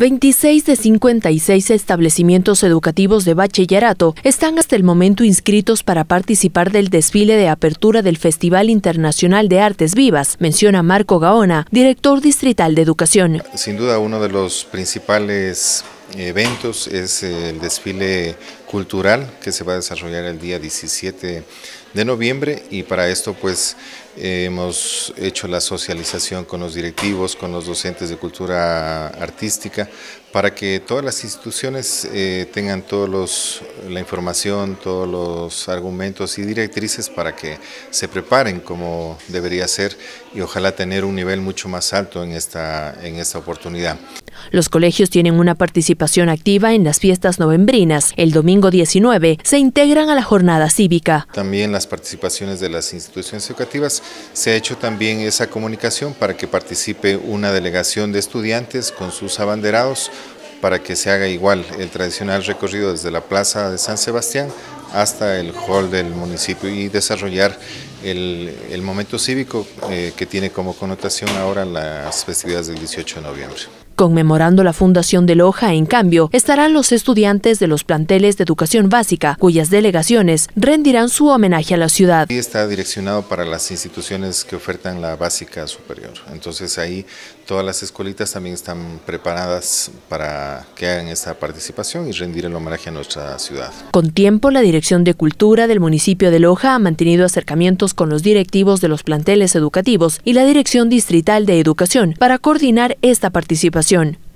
26 de 56 establecimientos educativos de bachillerato están hasta el momento inscritos para participar del desfile de apertura del Festival Internacional de Artes Vivas, menciona Marco Gaona, director distrital de Educación. Sin duda uno de los principales eventos es el desfile cultural que se va a desarrollar el día 17 de noviembre y para esto pues eh, hemos hecho la socialización con los directivos, con los docentes de cultura artística para que todas las instituciones eh, tengan todos la información, todos los argumentos y directrices para que se preparen como debería ser y ojalá tener un nivel mucho más alto en esta oportunidad. Los colegios tienen una participación activa en las fiestas novembrinas. El domingo 19 se integran a la jornada cívica. También las participaciones de las instituciones educativas se ha hecho también esa comunicación para que participe una delegación de estudiantes con sus abanderados para que se haga igual el tradicional recorrido desde la plaza de San Sebastián hasta el hall del municipio y desarrollar el, momento cívico eh, que tiene como connotación ahora las festividades del 18 de noviembre. Conmemorando la fundación de Loja, en cambio, estarán los estudiantes de los planteles de educación básica, cuyas delegaciones rendirán su homenaje a la ciudad. Y está direccionado para las instituciones que ofertan la básica superior. Entonces ahí todas las escuelitas también están preparadas para que hagan esta participación y rendir el homenaje a nuestra ciudad. Con tiempo, la Dirección de Cultura del municipio de Loja ha mantenido acercamientos con los directivos de los planteles educativos y la Dirección Distrital de Educación para coordinar esta participación.